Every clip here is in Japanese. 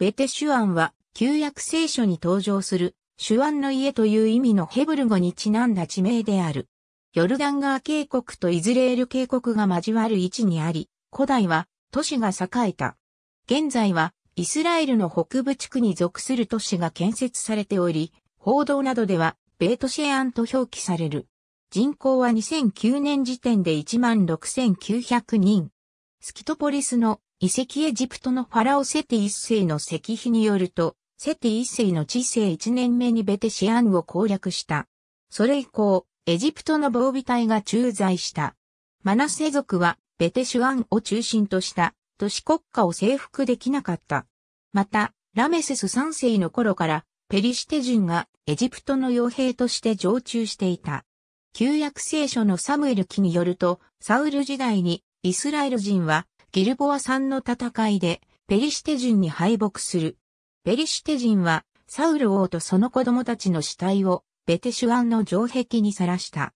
ベテシュアンは、旧約聖書に登場する、シュアンの家という意味のヘブル語にちなんだ地名である。ヨルダン川渓谷とイズレール渓谷が交わる位置にあり、古代は都市が栄えた。現在はイスラエルの北部地区に属する都市が建設されており、報道などではベートシェアンと表記される。人口は2009年時点で16,900人。スキトポリスの遺跡エジプトのファラオセティ一世の石碑によると、セティ一世の治世一年目にベテシアンを攻略した。それ以降、エジプトの防備隊が駐在した。マナセ族はベテシュアンを中心とした都市国家を征服できなかった。また、ラメセス三世の頃からペリシテ人がエジプトの傭兵として常駐していた。旧約聖書のサムエル記によると、サウル時代にイスラエル人はギルボアんの戦いでペリシテ人に敗北する。ペリシテ人はサウル王とその子供たちの死体をベテシュアンの城壁にさらした。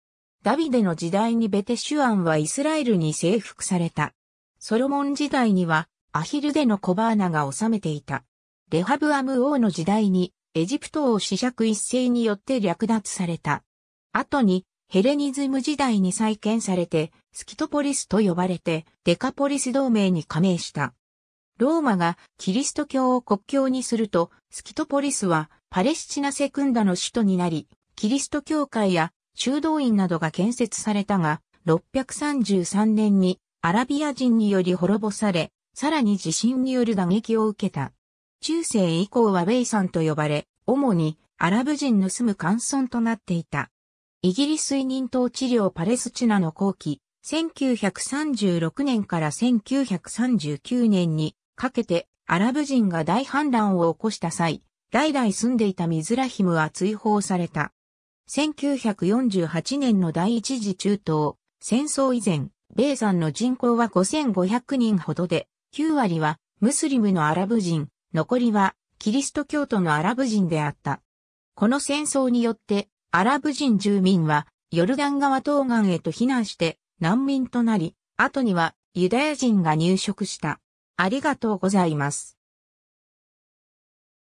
ダビデの時代にベテシュアンはイスラエルに征服された。ソロモン時代にはアヒルでの小バーナが治めていた。レハブアム王の時代にエジプト王子爵一世によって略奪された。後にヘレニズム時代に再建されて、スキトポリスと呼ばれて、デカポリス同盟に加盟した。ローマがキリスト教を国教にすると、スキトポリスはパレスチナセクンダの首都になり、キリスト教会や修道院などが建設されたが、633年にアラビア人により滅ぼされ、さらに地震による打撃を受けた。中世以降はベイサンと呼ばれ、主にアラブ人の住む乾村となっていた。イギリス委任統治領パレスチナの後期、1936年から1939年にかけてアラブ人が大反乱を起こした際、代々住んでいたミズラヒムは追放された。1948年の第一次中東、戦争以前、米山の人口は5500人ほどで、9割はムスリムのアラブ人、残りはキリスト教徒のアラブ人であった。この戦争によってアラブ人住民はヨルダン川東岸へと避難して難民となり、後にはユダヤ人が入植した。ありがとうございます。